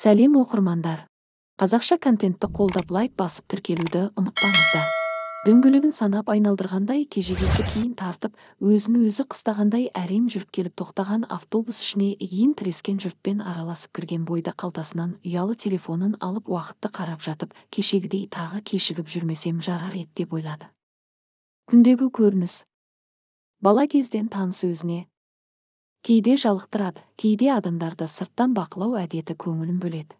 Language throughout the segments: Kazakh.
сәлем оқырмандар қазақша контентті қолдап лайк басып тіркелуді ұмытпаңыздар дөңгелегін санап айналдырғандай кежегесі кейін тартып өзін өзі қыстағандай әрең жүріп келіп тоқтаған автобус ішіне иін тірескен жұртпен араласып кірген бойда қалтасынан ұялы телефонын алып уақытты қарап жатып кешегідей тағы кешігіп жүрмесем жарар еді деп ойлады күндегі көрініс бала кезден таныс өзіне кейде жалықтырады кейде адамдарды сырттан бақылау әдеті көңілін бөледі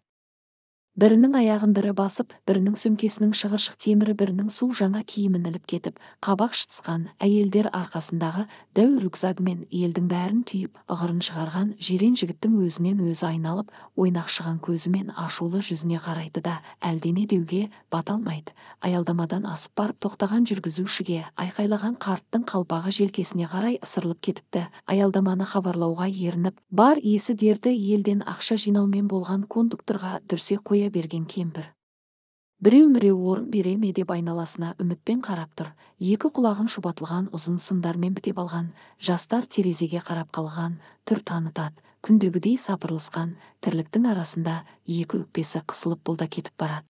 бірінің аяғын бірі басып бірінің сөмкесінің шығыршық темірі бірінің су жаңа киімін іліп кетіп қабақ шытысқан әйелдер арқасындағы дәу рюкзагымен елдің бәрін түйіп ығырын шығарған жирен жігіттің өзінен өзі айналып ойнақшыған көзімен ашулы жүзіне қарайды да әлдене деуге бата алмайды аялдамадан асып барып тоқтаған жүргізушіге айқайлаған қарттың қалпағы желкесіне қарай ысырылып кетіпті аялдаманы хабарлауға ерініп бар есі дерді елден ақша жинаумен болған кондукторға дүрсе қой берген кемпір біреу міреу орын бере ме деп айналасына үмітпен қарап тұр екі құлағын шұбатылған ұзын сымдармен бітеп алған жастар терезеге қарап қалған түр танытады күндегідей сапырылысқан тірліктің арасында екі өкпесі қысылып бұлда кетіп барады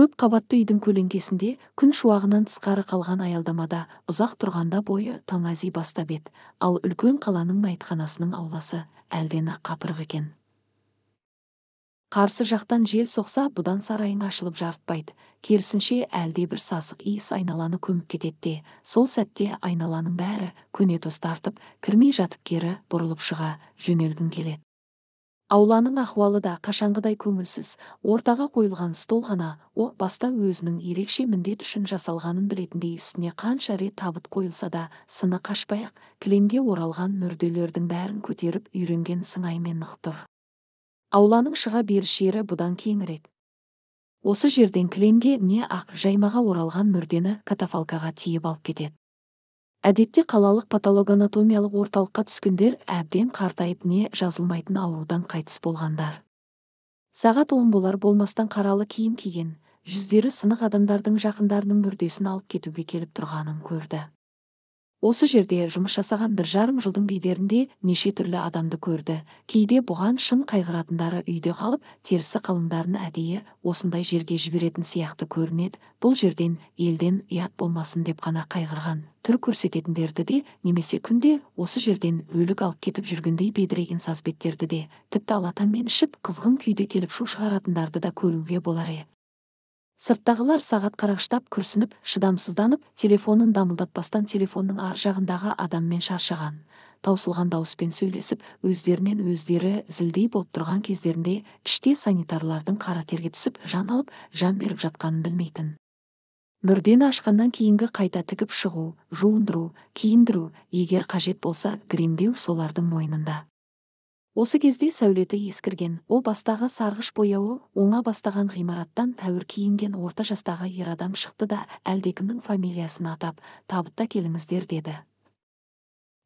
көп қабатты үйдің көлеңкесінде күн шуағынан тысқары қалған аялдамада ұзақ тұрғанда бойы тоңази бастап еді ал үлкен қаланың мәйітханасының ауласы әлден ақ қапырық екен қарсы жақтан жел соқса бұдан сарайың ашылып жарытпайды керісінше әлде бір сасық иіс айналаны көміп кетеді де сол сәтте айналаның бәрі көне тартып кірмей жатып кері бұрылып шыға жөнелгің келеді ауланың ахуалы да қашанғыдай көңілсіз ортаға қойылған стол ғана о баста өзінің ерекше міндет үшін жасалғанын білетіндей үстіне қанша рет табыт қойылса да сыны қашпай ақ кілемге оралған мүрделердің бәрін көтеріп үйренген сыңаймен нық тұр ауланың шыға беріс жері бұдан кеңірек осы жерден кілемге не ақ жаймаға оралған мүрдені катафалкаға тиіп алып кетеді әдетте қалалық патологоанатомиялық орталыққа түскендер әбден қартайып не жазылмайтын аурудан қайтыс болғандар сағат он болар болмастан қаралы киім киген жүздері сынық адамдардың жақындарының мүрдесін алып кетуге келіп тұрғанын көрді осы жерде жұмыс жасаған бір жарым жылдың бедерінде неше түрлі адамды көрді кейде бұған шын қайғыратындары үйде қалып терісі қалыңдарын әдейі осындай жерге жіберетін сияқты көрінеді бұл жерден елден ұят болмасын деп қана қайғырған түр көрсететіндерді де немесе күнде осы жерден өлік алып кетіп жүргендей бедірейген сазбеттерді де тіпті алатанмен ішіп қызғын күйде келіп шу шығаратындарды да көруге болар еді сырттағылар сағат қарақштап күрсініп шыдамсызданып телефонын дамылдатпастан телефонның ар жағындағы адаммен шаршаған таусылған дауыспен сөйлесіп өздерінен өздері зілдей болып тұрған кездерінде іште санитарлардың қара терге түсіп жан алып жан беріп жатқанын білмейтін мүрдені ашқаннан кейінгі қайта тігіп шығу жуындыру киіндіру егер қажет болса гримдеу солардың мойнында осы кезде сәулеті ескірген о бастағы сарғыш бояуы оңа бастаған ғимараттан тәуір киінген орта жастағы ер адам шықты да әлдекімнің фамилиясын атап табытта келіңіздер деді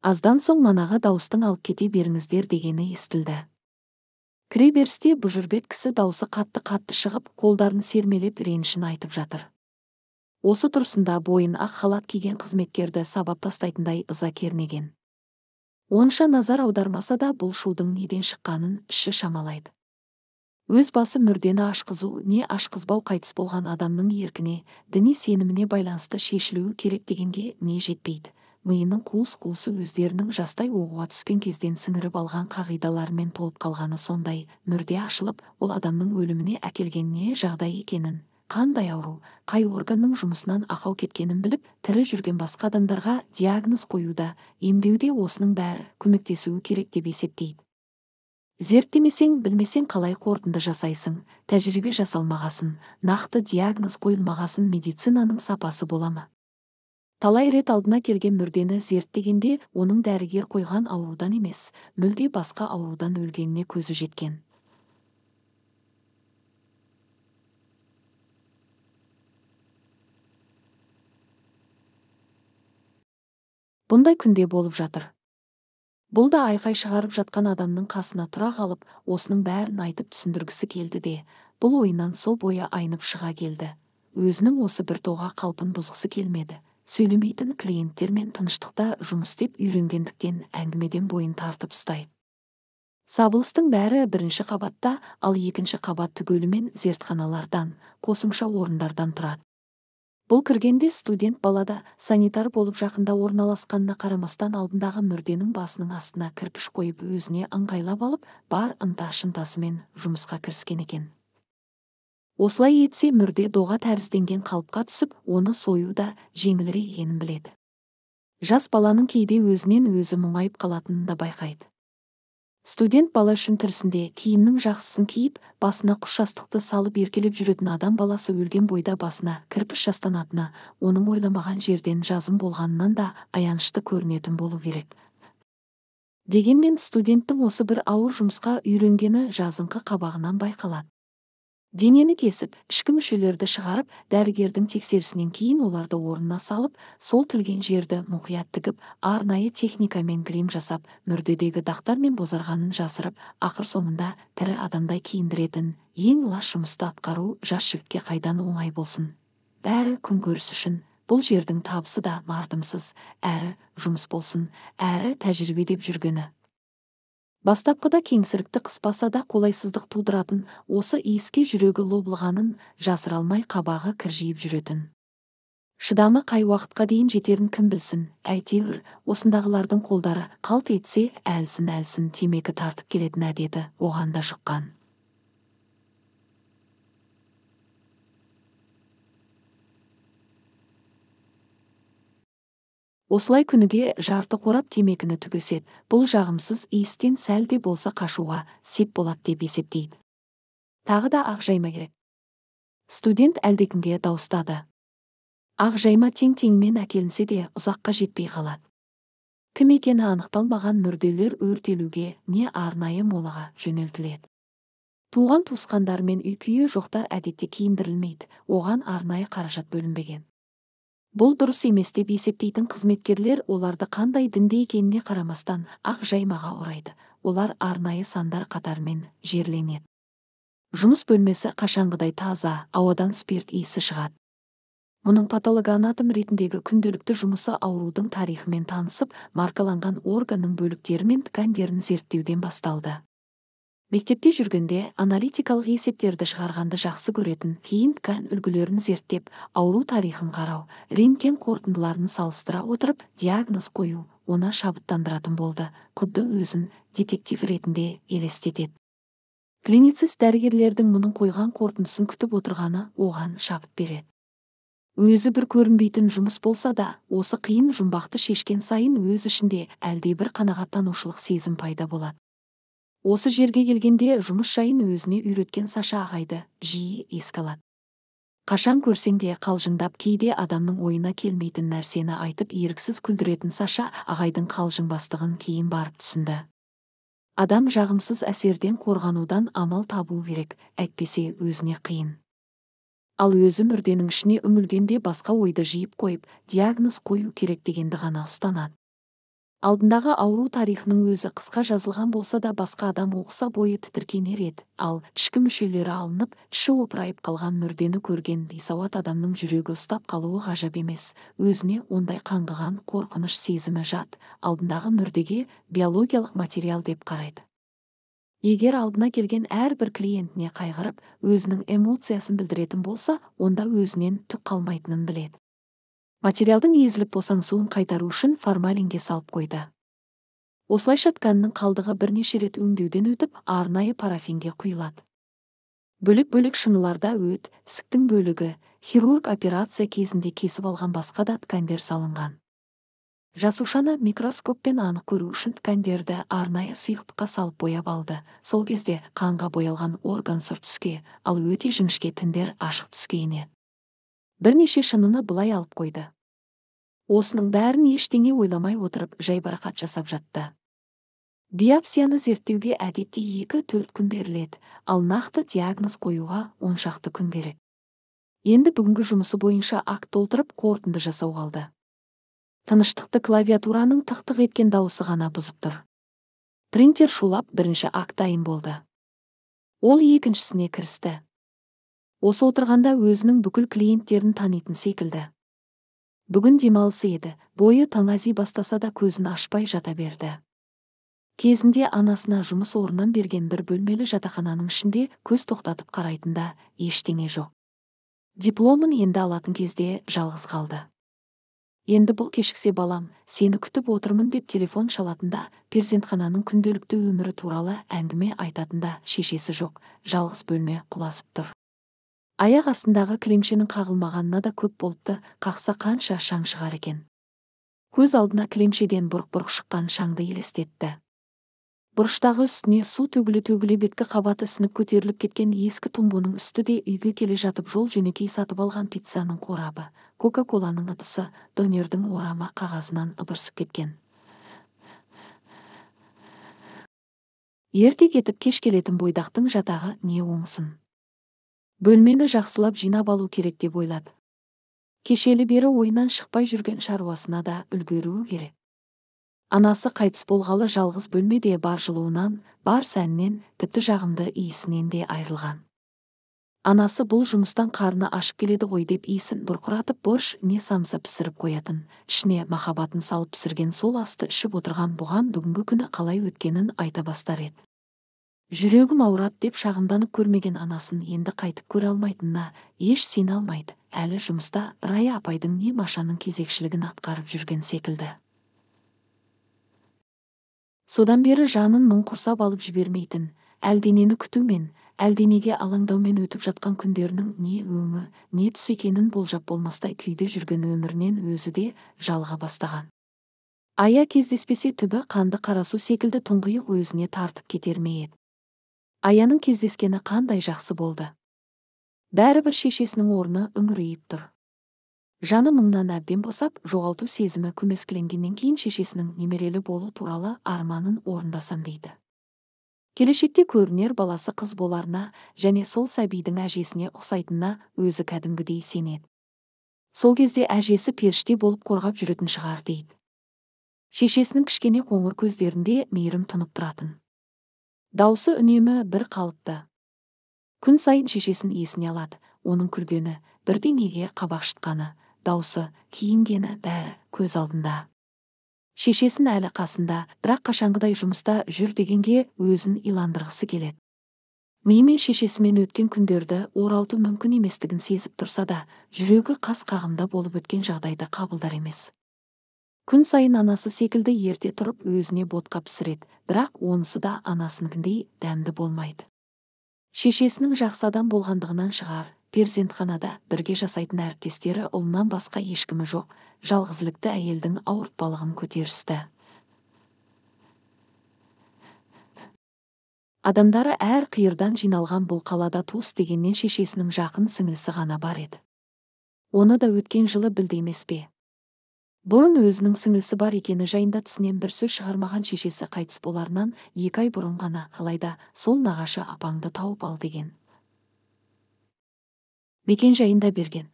аздан соң манағы дауыстың алып кете беріңіздер дегені естілді кіреберісте бұжырбет кісі даусы қатты-қатты шығып қолдарын сермелеп ренішін айтып жатыр осы тұрсында бойын ақ халат киген қызметкерді сабап тастайтындай ыза кернеген онша назар аудармаса да бұл шудың неден шыққанын іші шамалайды өз басы мүрдені ашқызу не ашқызбау қайтыс болған адамның еркіне діни сеніміне байланысты шешілуі керек дегенге не жетпейді миының қуыс қуысы өздерінің жастай оқуға түскен кезден сіңіріп алған қағидаларымен толып қалғаны сондай мүрде ашылып ол адамның өліміне әкелген не жағдай екенін қандай ауру қай органның жұмысынан ақау кеткенін біліп тірі жүрген басқа адамдарға диагноз қоюда емдеуде осының бәрі көмектесуі керек деп есептейді зерттемесең білмесең қалай қорытынды жасайсың тәжірибе жасалмағасын нақты диагноз қойылмағасын медицинаның сапасы бола ма талай рет алдына келген мүрдені зерттегенде оның дәрігер қойған аурудан емес мүлде басқа аурудан өлгеніне көзі жеткен бұндай күнде болып жатыр бұл да айқай шығарып жатқан адамның қасына тұра қалып осының бәрін айтып түсіндіргісі келді де бұл ойынан сол бойы айнып шыға келді өзінің осы бір тоға қалпын бұзғысы келмеді сөйлемейтін клиенттермен тыныштықта жұмыс істеп үйренгендіктен әңгімеден бойын тартып ұстайды сабылыстың бәрі бірінші қабатта ал екінші қабат түгелімен зертханалардан қосымша орындардан тұрады бұл кіргенде студент балада санитар болып жақында орналасқанына қарамастан алдындағы мүрденің басының астына кірпіш қойып өзіне ыңғайлап алып бар ынта шынтасымен жұмысқа кіріскен екен осылай етсе мүрде доға тәрізденген қалыпқа түсіп оны сою да жеңілірек екенін біледі жас баланың кейде өзінен өзі мұңайып қалатынын да байқайды студент бала үшін тірісінде киімнің жақсысын киіп басына құшастықты жастықты салып еркелеп жүретін адам баласы өлген бойда басына кірпіш жастанатыны оның ойламаған жерден жазым болғанынан да аянышты көрінетін болу керек дегенмен студенттің осы бір ауыр жұмысқа үйренгені жазыңқы қабағынан байқалады денені кесіп ішкі мүшелерді шығарып дәрігердің тексерісінен кейін оларды орнына салып сол тілген жерді мұқият тігіп арнайы техникамен грим жасап мүрдедегі дақтар мен бозарғанын жасырып ақыр соңында тірі адамдай киіндіретін ең лас жұмысты атқару жас жігітке қайдан оңай болсын бәрі күнкөріс үшін бұл жердің табысы да мардымсыз әрі жұмыс болсын әрі тәжірибе деп жүргені бастапқыда кеңсірікті қыспаса да қолайсыздық тудыратын осы иіске жүрегі лобылғанын жасыра алмай қабағы кіржиіп жүретін шыдамы қай уақытқа дейін жетерін кім білсін әйтеуір осындағылардың қолдары қалт етсе әлсін әлсін темекі тартып келетін әдеті оған да шыққан осылай күніге жарты қорап темекіні түгеседі бұл жағымсыз иістен сәл болса қашуға сеп болады деп есептейді тағы да ақжайма керек студент әлдекімге дауыстады ақжайма тең теңмен әкелінсе де ұзаққа жетпей қалады кім екені анықталмаған мүрделер өртелуге не арнайы молаға жөнелтіледі туған туысқандар мен үй күйі жоқтар әдетте киіндірілмейді оған арнайы қаражат бөлінбеген бұл дұрыс емес деп есептейтін қызметкерлер оларды қандай дінде екеніне қарамастан ақ жаймаға орайды олар арнайы сандар қатармен жерленеді жұмыс бөлмесі қашанғыдай таза ауадан спирт иісі шығады мұның патологоанатом ретіндегі күнделікті жұмысы аурудың тарихымен танысып маркаланған органның бөліктері мен ткандерін зерттеуден басталды мектепте жүргенде аналитикалық есептерді шығарғанды жақсы көретін кейін үлгілерін зерттеп ауру тарихын қарау рентген қорытындыларын салыстыра отырып диагноз қою оны шабыттандыратын болды құдды өзін детектив ретінде елестетеді клиницист дәрігерлердің мұның қойған қорытындысын күтіп отырғаны оған шабыт береді өзі бір көрінбейтін жұмыс болса да осы қиын жұмбақты шешкен сайын өз ішінде әлдебір қанағаттанушылық сезім пайда болады осы жерге келгенде жұмыс жайын өзіне үйреткен саша ағайды жиі еске алады қашан көрсең де қалжыңдап кейде адамның ойына келмейтін нәрсені айтып еріксіз күлдіретін саша ағайдың қалжыңбастығын кейін барып түсінді адам жағымсыз әсерден қорғанудан амал табу керек әйтпесе өзіне қиын ал өзі мүрденің ішіне үңілгенде басқа ойды жиып қойып диагноз қою керек дегенді ғана ұстанады алдындағы ауру тарихының өзі қысқа жазылған болса да басқа адам оқыса бойы тітіркенер еді ал ішкі мүшелері алынып іші опырайып қалған мүрдені көрген бейсауат адамның жүрегі ұстап қалуы ғажап емес өзіне ондай қаңғыған қорқыныш сезімі жат алдындағы мүрдеге биологиялық материал деп қарайды егер алдына келген әрбір клиентіне қайғырып өзінің эмоциясын білдіретін болса онда өзінен түк қалмайтынын біледі материалдың езіліп босаңсуын қайтару үшін формалинге салып қойды осылайша тканның қалдығы бірнеше рет өңдеуден өтіп арнайы парафинге құйылады бөлек бөлек шыныларда өт ісіктің бөлігі хирург операция кезінде кесіп алған басқа да ткандер салынған жасушаны микроскоппен анық көру үшін ткандерді арнайы сұйықтыққа салып бояп алды сол кезде қанға боялған орган сұр түске ал өте жіңішке тіндер ашық түске енеді бірнеше шыныны былай алып қойды осының бәрін ештеңе ойламай отырып жайбарақат жасап жатты биопсияны зерттеуге әдетте екі төрт күн беріледі ал нақты диагноз қоюға он шақты күн керек енді бүгінгі жұмысы бойынша акт толтырып қорытынды жасау қалды тыныштықты клавиатураның тықтық еткен дауысы ғана бұзып тұр принтер шулап бірінші акт дайын болды ол екіншісіне кірісті осы отырғанда өзінің бүкіл клиенттерін танитын секілді бүгін демалысы еді бойы Таңази бастаса да көзін ашпай жата берді кезінде анасына жұмыс орнын берген бір бөлмелі жатақхананың ішінде көз тоқтатып қарайтында ештеңе жоқ дипломын енді алатын кезде жалғыз қалды енді бұл кешіксе балам сені күтіп отырмын деп телефон шалатында перзентхананың күнделікті өмірі туралы әңгіме айтатында шешесі жоқ жалғыз бөлме құласып тұр аяқ астындағы кілемшенің қағылмағанына да көп болыпты қақса қанша шаң шығар екен көз алдына кілемшеден бұрқ бұрқ шыққан шаңды елестетті бұрыштағы үстіне су төгіле төгіле беткі қабаты сынып көтеріліп кеткен ескі тумбоның де үйге келе жатып жол жөнекей сатып алған пиццаның қорабы кока коланың ыдысы донердің орама қағазынан ыбырсып кеткен ерте кетіп кеш келетін бойдақтың жатағы не оңсын бөлмені жақсылап жинап алу керек деп ойлады кешелі бері ойынан шықпай жүрген шаруасына да үлгеруі керек анасы қайтыс болғалы жалғыз бөлмеде бар жылуынан бар сәнінен тіпті жағымды иісінен де айырылған анасы бұл жұмыстан қарны ашып келеді ғой деп иісін бұрқыратып борщ не самса пісіріп қоятын ішіне махаббатын салып пісірген сол асты ішіп отырған бұған бүгінгі күні қалай өткенін айта бастар еді жүрегім ауырат деп шағымданып көрмеген анасын енді қайтып көре алмайтынына еш сене алмайды әлі жұмыста рая апайдың не машаның кезекшілігін атқарып жүрген секілді содан бері жанын мұң құрсап алып жібермейтін әлденені күтумен әлденеге алаңдаумен өтіп жатқан күндерінің не өңі не түс екенін болжап болмастай күйде жүрген өмірінен өзі де жалыға бастаған ая кездеспесе түбі қанды қарасу секілді тұңғиық өзіне тартып кетер ме еді аяның кездескені қандай жақсы болды бәрібір шешесінің орны үңірейіп тұр жаны мұңнан әбден босап жоғалту сезімі көмескіленгеннен кейін шешесінің немерелі болу туралы арманын орындасам дейді келешекте көрінер баласы қыз боларына және сол сәбидің әжесіне ұқсайтынына өзі кәдімгідей сенеді сол кезде әжесі періште болып қорғап жүретін шығар дейді шешесінің кішкене қоңыр көздерінде мейірім тұнып тұратын даусы үнемі бір қалыпты күн сайын шешесін есіне алады оның күлгені бірдеңеге қабақ шытқаны даусы киінгені бәрі көз алдында шешесін әлі қасында бірақ қашанғыдай жұмыста жүр дегенге өзін иландырғысы келеді Мейме шешесімен өткен күндерді оралту мүмкін еместігін сезіп тұрса да жүрегі қас қағымда болып өткен жағдайды қабылдар емес күн сайын анасы секілді ерте тұрып өзіне ботқа пісіреді бірақ онысы да анасыныкіндей дәмді болмайды шешесінің жақсы адам болғандығынан шығар перзентханада бірге жасайтын әріптестері ұлынан басқа ешкімі жоқ жалғызілікті әйелдің ауыртпалығын көтерісті адамдары әр қиырдан жиналған бұл қалада туыс дегеннен шешесінің жақын сіңлісі ғана бар еді оны да өткен жылы білді емес пе бұрын өзінің сіңлісі бар екені жайында тісінен бір сөз шығармаған шешесі қайтыс боларынан екі ай бұрын ғана қалайда сол нағашы апаңды тауып ал деген мекен жайында берген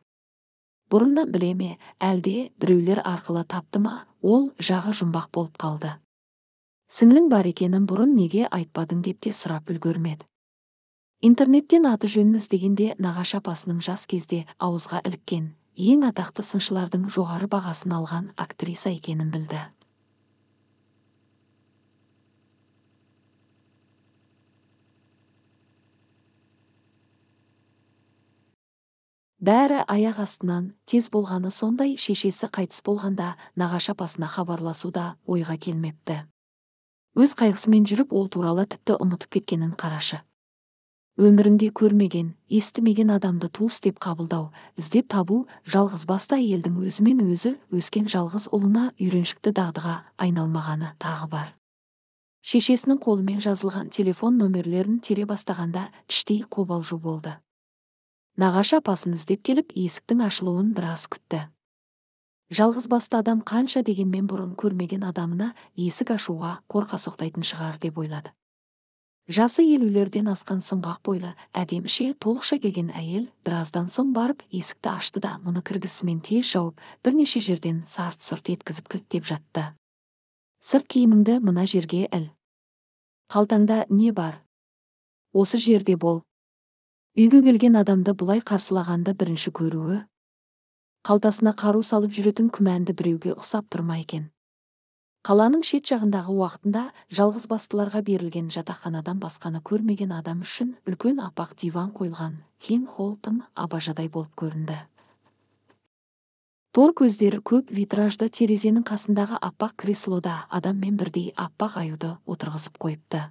бұрында біле ме әлде біреулер арқылы тапты ма ол жағы жұмбақ болып қалды сіңлің бар екенін бұрын неге айтпадың деп те сұрап үлгермеді интернеттен аты жөнін іздегенде нағашы апасының жас кезде ауызға іліккен ең атақты сыншылардың жоғары бағасын алған актриса екенін білді бәрі аяқ астынан тез болғаны сондай шешесі қайтыс болғанда нағашы апасына хабарласу да ойға келмепті өз қайғысымен жүріп ол туралы тіпті ұмытып кеткенін қарашы өмірінде көрмеген естімеген адамды туыс деп қабылдау іздеп табу жалғыз баста елдің өзімен өзі өскен жалғыз ұлына үйреншікті дағдыға айналмағаны тағы бар шешесінің қолымен жазылған телефон номерлерін тере бастағанда іштей қобалжу болды нағашы апасын іздеп келіп есіктің ашылуын біраз күтті жалғызбасты адам қанша дегенмен бұрын көрмеген адамына есік ашуға қорқа соқтайтын шығар деп ойлады жасы елулерден асқан сұңғақ бойлы әдеміше толықша келген әйел біраздан соң барып есікті ашты да мұны кіргісімен тез жауып бірнеше жерден сарт сұрт еткізіп кілттеп жатты сырт киіміңді мына жерге іл қалтаңда не бар осы жерде бол үйге келген адамды бұлай қарсылағанды бірінші көруі қалтасына қару салып жүретін күмәнді біреуге ұқсап тұр екен қаланың шет жағындағы уақытында жалғыз бастыларға берілген жатақханадан басқаны көрмеген адам үшін үлкен апақ диван қойылған кең холл тым абажадай болып көрінді тор көздері көп витражды терезенің қасындағы аппақ креслода адаммен бірдей аппақ аюды отырғызып қойыпты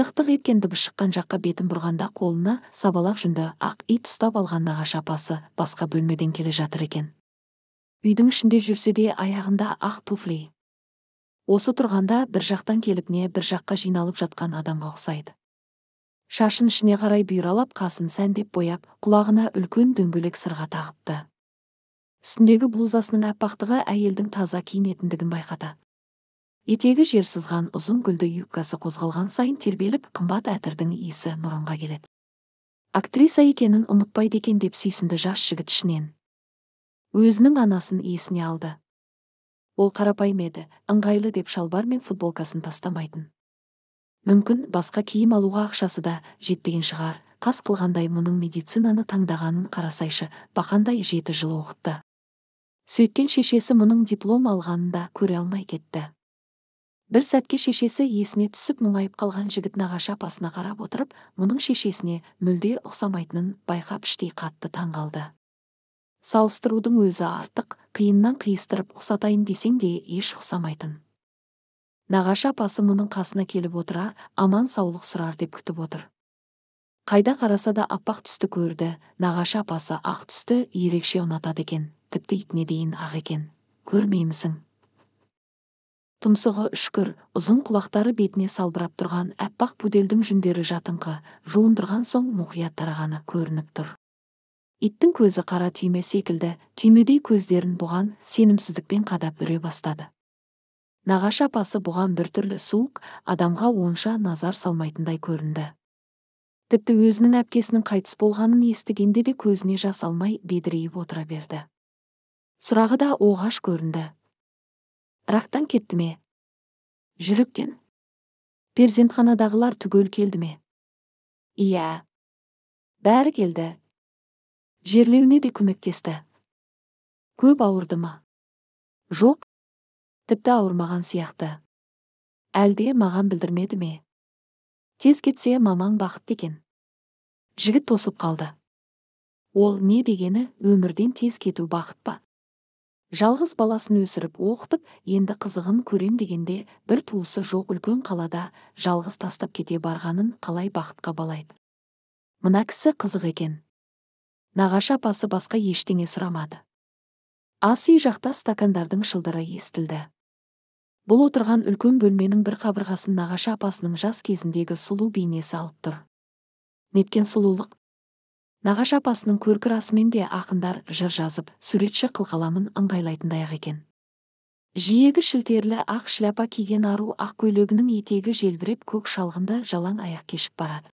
Тықтық еткен дыбыс шыққан жаққа бетін бұрғанда қолына сабалақ жүнді ақ ит ұстап алған нағашы апасы басқа бөлмеден келе жатыр екен үйдің ішінде жүрсе де аяғында ақ туфли осы тұрғанда бір жақтан келіп не бір жаққа жиналып жатқан адамға ұқсайды шашын ішіне қарай бұйралап қасын сәндеп бояп құлағына үлкен дөңгелек сырға тағыпты үстіндегі блузасының аппақтығы әйелдің таза киінетіндігін байқата. етегі жер сызған ұзын гүлді юбкасы қозғалған сайын тербеліп қымбат әтірдің иісі мұрынға келеді актриса екенін ұмытпайды екен деп сүйсінді жас жігіт ішінен өзінің анасын есіне алды ол қарапайым еді ыңғайлы деп шалбар мен футболкасын тастамайтын мүмкін басқа киім алуға ақшасы да жетпеген шығар қас қылғандай мұның медицинаны таңдағанын қарасайшы бақандай жеті жыл оқытты сөйткен шешесі мұның диплом алғанын да көре алмай кетті бір сәтке шешесі есіне түсіп мұңайып қалған жігіт нағашы апасына қарап отырып мұның шешесіне мүлде ұқсамайтынын байқап іштей қатты таңғалды салыстырудың өзі артық қиыннан қиыстырып ұқсатайын десең де еш ұқсамайтын нағашы апасы мұның қасына келіп отырар аман саулық сұрар деп күтіп отыр қайда қараса да аппақ түсті көрді нағашы апасы ақ түсті ерекше ұнатады екен тіпті итіне дейін ақ екен көрмеймісің тұмсығы үшкір ұзын құлақтары бетіне салбырап тұрған аппақ пуделдің жүндері жатыңқы жуындырған соң мұқият тарағаны көрініп тұр иттің көзі қара түйме секілді түймедей көздерін бұған сенімсіздікпен қадап үре бастады нағашы апасы бұған біртүрлі суық адамға онша назар салмайтындай көрінді тіпті өзінің әпкесінің қайтыс болғанын естігенде де көзіне жас алмай бедірейіп отыра берді сұрағы да оғаш көрінді рактан кетті ме жүректен перзентханадағылар түгел келді ме иә бәрі келді жерлеуіне де көмектесті көп ауырды ма жоқ тіпті ауырмаған сияқты әлде маған білдірмеді ме тез кетсе мамаң бақыт екен жігіт тосып қалды ол не дегені өмірден тез кету бақыт па жалғыз баласын өсіріп оқытып енді қызығын көрем дегенде бір туысы жоқ үлкен қалада жалғыз тастап кете барғанын қалай бақытқа балайды мына кісі қызық екен нағашы апасы басқа ештеңе сұрамады ас үй жақта стакандардың шылдыры естілді бұл отырған үлкен бөлменің бір қабырғасын нағашы апасының жас кезіндегі сұлу бейнесі алып тұр неткен сұлулық нағашы апасының көркі расымен де ақындар жыр жазып суретші қылқаламын ыңғайлайтындай ақ екен жиегі шілтерлі ақ шляпа киген ару ақ көйлегінің етегі желбіреп көк шалғында жалаң аяқ кешіп барады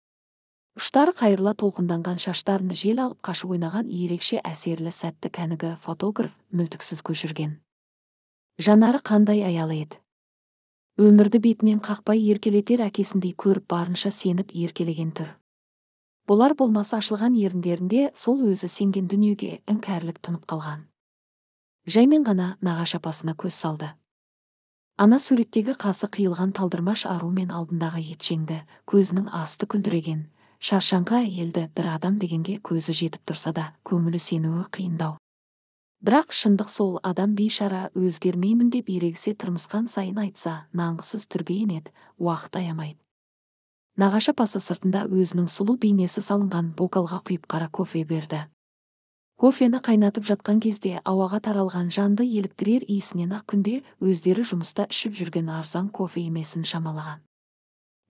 ұштары қайырла толқынданған шаштарын жел алып қашып ойнаған ерекше әсерлі сәтті кәнігі фотограф мүлтіксіз көшірген жанары қандай аялы еді өмірді бетінен қақпай еркелетер әкесіндей көріп барынша сеніп еркелеген түр Бұлар болмаса ашылған еріндерінде сол өзі сенген дүниеге іңкәрлік тұнып қалған жаймен ғана нағашы апасына көз салды ана суреттегі қасы қиылған талдырмаш арумен алдындағы етшеңді, көзінің асты күлдіреген шаршаңқы әйелді бір адам дегенге көзі жетіп тұрса да көңілі сенуі қиындау бірақ шындық сол адам бейшара өзгермеймін деп ерегісе тырмысқан сайын айтса нанғысыз түрге енеді уақыт аямайды нағашы апасы сыртында өзінің сұлу бейнесі салынған бокалға құйып қара кофе берді кофені қайнатып жатқан кезде ауаға таралған жанды еліктірер иісінен ақ күнде өздері жұмыста ішіп жүрген арзан кофе емесін шамалаған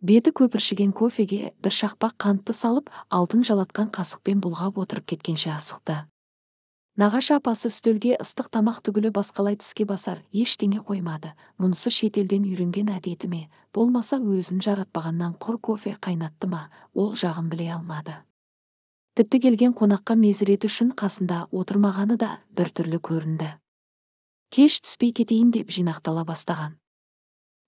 беті көпіршіген кофеге бір шақпақ қантты салып алтын жалатқан қасықпен бұлғап отырып кеткенше асықты нағашы апасы үстелге ыстық тамақ түгілі басқалай тіске басар ештеңе қоймады мұнысы шетелден үйренген әдеті ме болмаса өзін жаратпағаннан құр кофе қайнатты ма ол жағын біле алмады тіпті келген қонаққа мезіреті үшін қасында отырмағаны да біртүрлі көрінді кеш түспей кетейін деп жинақтала бастаған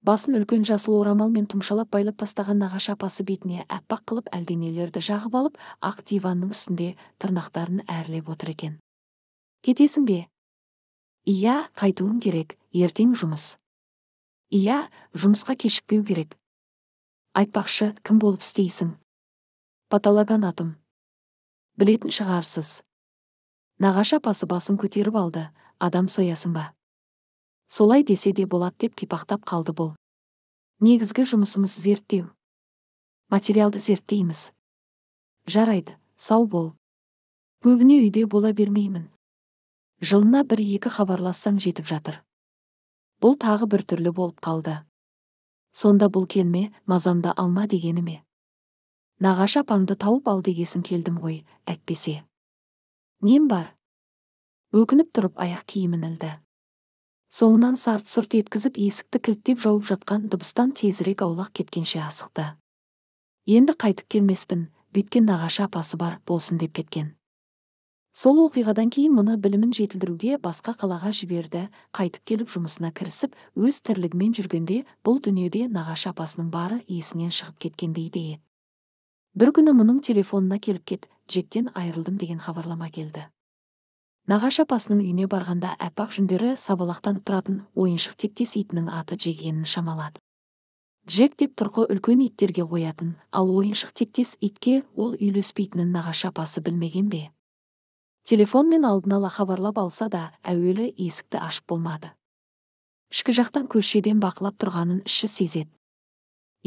басын үлкен жасыл орамалмен тұмшалап байлап тастаған нағашы апасы бетіне аппақ қылып әлденелерді жағып алып ақ диванның үстінде тырнақтарын әрлеп отыр екен кетесің бе иә қайтуым керек ертең жұмыс иә жұмысқа кешікпеу керек айтпақшы кім болып істейсің атым. білетін шығарсыз нағашы апасы басын көтеріп алды адам соясың ба солай десе де болады деп қипақтап қалды бұл негізгі жұмысымыз зерттеу материалды зерттейміз жарайды сау бол көбіне үйде бола бермеймін жылына бір екі хабарлассаң жетіп жатыр бұл тағы бір түрлі болып қалды сонда бұл келме мазамды алма дегені ме нағашы апаңды тауып ал дегесін келдім ғой әйтпесе нем бар өкініп тұрып аяқ киімін ілді соңынан сарт сұрт еткізіп есікті кілттеп жауып жатқан дыбыстан тезірек аулақ кеткенше асықты енді қайтып келмеспін бүйткен нағашы апасы бар болсын деп кеткен сол оқиғадан кейін мұны білімін жетілдіруге басқа қалаға жіберді қайтып келіп жұмысына кірісіп өз тірлігімен жүргенде бұл дүниеде нағашы апасының бары есінен шығып кеткендей де бір күні мұның телефонына келіп кет джектен айырылдым деген хабарлама келді нағашы апасының үйіне барғанда аппақ жүндері сабалақтан тұратын ойыншық тектес итінің аты жегенін шамалады джек деп тұрқы үлкен иттерге қоятын ал ойыншық тектес итке ол үйлеспейтінін нағашы апасы білмеген бе телефонмен алдын ала хабарлап алса да әуелі есікті ашып болмады ішкі жақтан көшеден бақылап тұрғанын іші сезеді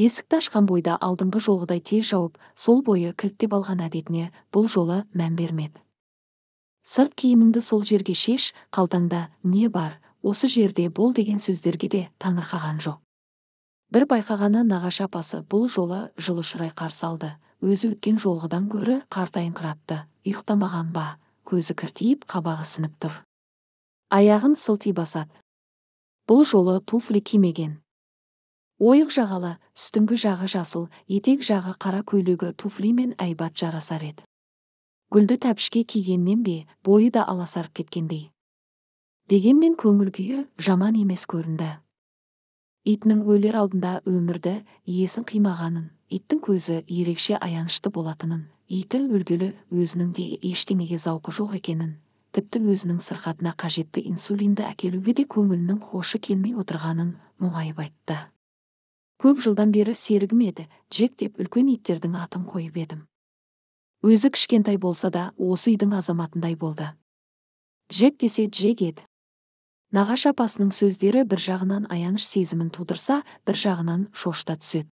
есікті ашқан бойда алдыңғы жолғыдай тез жауып сол бойы кілттеп алған әдетіне бұл жолы мән бермеді сырт киіміңді сол жерге шеш қалтаңда не бар осы жерде бол деген сөздерге де таңырқаған жоқ бір байқағаны нағашы апасы бұл жолы жылы шырай қарсы алды өзі өткен жолғыдан гөрі қартайыңқырапты ұйықтамаған ба көзі кіртиіп қабағы сынып тұр аяғын сылти басады бұл жолы туфли кимеген ойық жағалы үстіңгі жағы жасыл етек жағы қара көйлегі туфлимен әйбат жарасар еді гүлді тәпішке кигеннен бе бойы да аласарып кеткендей дегенмен көңіл күйі жаман емес көрінді итінің өлер алдында өмірді иесін қимағанын иттің көзі ерекше аянышты болатынын иті өлгелі өзінің де ештеңеге зауқы жоқ екенін тіпті өзінің сырқатына қажетті инсулинді әкелуге де көңілінің хошы келмей отырғанын мұңайып айтты көп жылдан бері серігім еді джек деп үлкен иттердің атын қойып едім өзі кішкентай болса да осы үйдің азаматындай болды джек десе джек еді нағашы апасының сөздері бір жағынан аяныш сезімін тудырса бір жағынан шошта түседі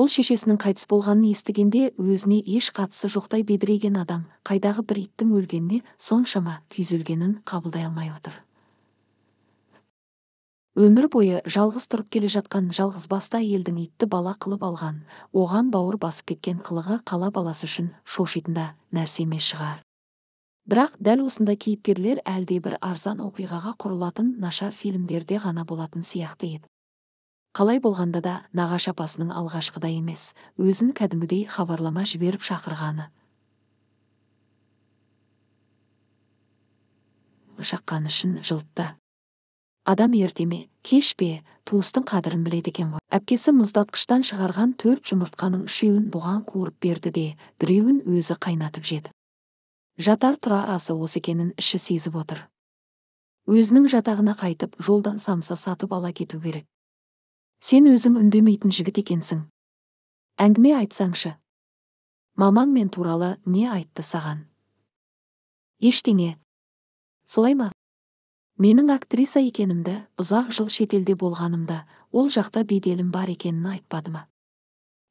бұл шешесінің қайтыс болғанын естігенде өзіне еш қатысы жоқтай бедірейген адам қайдағы бір иттің өлгеніне соншама күйзелгенін қабылдай алмай отыр өмір бойы жалғыз тұрып келе жатқан баста елдің итті бала қылып алған оған бауыр басып кеткен қылығы қала баласы үшін шошитын да нәрсе емес шығар бірақ дәл осындай кейіпкерлер әлдебір арзан оқиғаға құрылатын наша фильмдерде ғана болатын сияқты еді қалай болғанда да нағаш апасының алғашқыдай емес өзін кәдімгідей хабарлама жіберіп шақырғаны шаққаны үшін жылытты адам ерте ме кеш пе туыстың қадірін біледі екен ғой әпкесі мұздатқыштан шығарған төрт жұмыртқаның үшеуін бұған қуырып берді де біреуін өзі қайнатып жеді жатар тұрар асы осы екенін іші сезіп отыр өзінің жатағына қайтып жолдан самса сатып ала кету керек сен өзің үндемейтін жігіт екенсің әңгіме айтсаңшы мамаң мен туралы не айтты саған ештеңе солай ма менің актриса екенімді ұзақ жыл шетелде болғанымды, ол жақта беделім бар екенін айтпады ма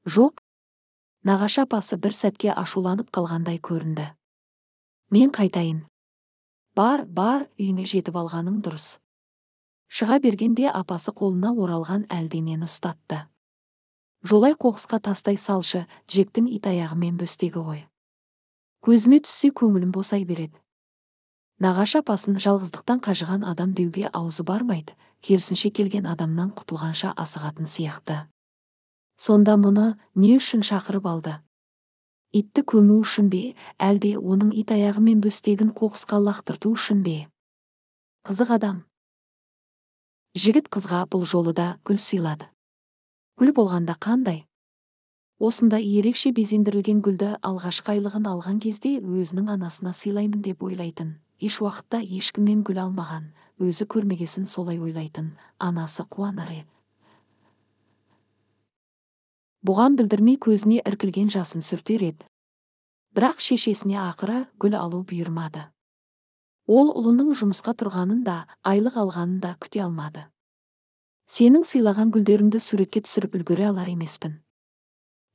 жоқ нағашы апасы бір сәтке ашуланып қалғандай көрінді мен қайтайын бар бар үйіңе жетіп алғаның дұрыс шыға бергенде апасы қолына оралған әлденені ұстатты жолай қоқысқа тастай салшы джектің ит мен бөстегі ғой көзіме түссе көңілім босай береді нағашы апасын жалғыздықтан қажыған адам деуге аузы бармайды керісінше келген адамнан құтылғанша асығатын сияқты сонда мұны не үшін шақырып алды итті көму үшін бе әлде оның ит аяғы мен бөстегін қоқысқа лақтырту үшін бе қызық адам жігіт қызға бұл жолы да гүл сыйлады гүл болғанда қандай осындай ерекше безендірілген гүлді алғашқы айлығын алған кезде өзінің анасына сыйлаймын деп ойлайтын еш уақытта ешкімнен гүл алмаған өзі көрмегесін солай ойлайтын анасы қуанар еді бұған білдірмей көзіне іркілген жасын сүртер еді бірақ шешесіне ақыра гүл алу бұйырмады ол ұлының жұмысқа тұрғанын да айлық алғанын да күте алмады сенің сыйлаған гүлдеріңді суретке түсіріп үлгере алар емеспін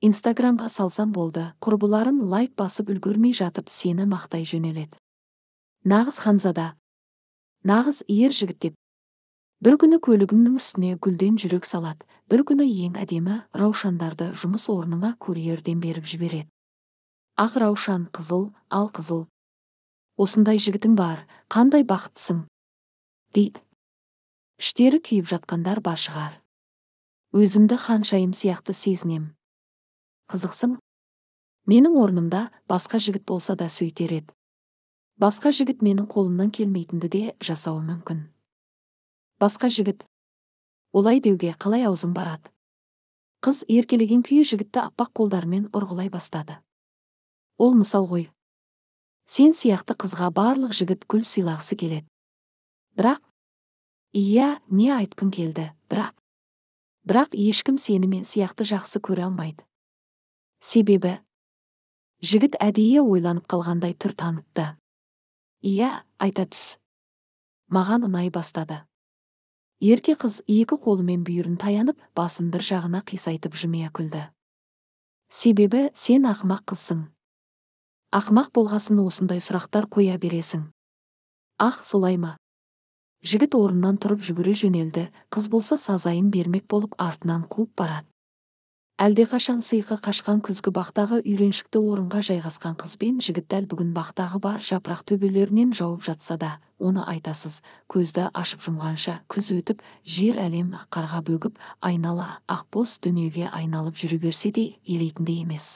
инстаграмға салсам болды құрбыларым лайк басып үлгермей жатып сені мақтай жөнеледі нағыз ханзада нағыз ер жігіт деп бір күні көлігіңнің үстіне гүлден жүрек салады бір күні ең әдемі раушандарды жұмыс орныңа курьерден беріп жібереді ақ раушан қызыл ал қызыл осындай жігітің бар қандай бақыттысың дейді іштері күйіп жатқандар бар шығар өзімді ханшайым сияқты сезінем. қызықсың менің орнымда басқа жігіт болса да сөйтер еді басқа жігіт менің қолымнан келмейтінді де жасауы мүмкін басқа жігіт олай деуге қалай аузым барады қыз еркелеген күйі жігітті аппақ қолдарымен ұрғылай бастады ол мысал ғой сен сияқты қызға барлық жігіт гүл сыйлағысы келеді бірақ иә не айтқың келді бірақ бірақ ешкім сені мен сияқты жақсы көре алмайды себебі жігіт әдейі ойланып қалғандай түр танытты иә айта түс маған ұнай бастады ерке қыз екі қолымен бүйірін таянып басын бір жағына қисайтып жымия күлді себебі сен ақымақ қызсың Ақымақ болғасын осындай сұрақтар қоя бересің ах солай ма жігіт орнынан тұрып жүгіре жөнелді қыз болса сазайын бермек болып артынан қуып барады әлдеқашан сыйқы қашқан күзгі бақтағы үйреншікті орынға жайғасқан қыз бен жігіт дәл бүгін бақтағы бар жапырақ төбелерінен жауып жатса да оны айтасыз көзді ашып жұмғанша күз өтіп жер әлем қарға бөгіп айнала ақбоз дүниеге айналып жүре берсе де елейтіндей емес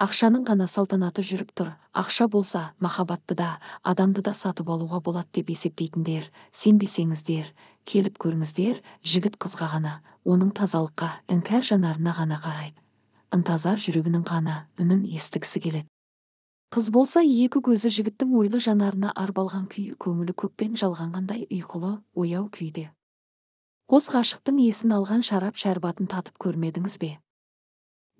ақшаның ғана салтанаты жүріп тұр ақша болса махаббатты да адамды да сатып алуға болады деп есептейтіндер сенбесеңіздер келіп көріңіздер жігіт қызға ғана оның тазалыққа іңкәр жанарына ғана қарайды ынтазар жүрегінің ғана үнін естігісі келеді қыз болса екі көзі жігіттің ойлы жанарына арбалған күй көңілі көппен жалғанғандай ұйқылы ояу күйде қос ғашықтың есін алған шарап шәрбатын татып көрмедіңіз бе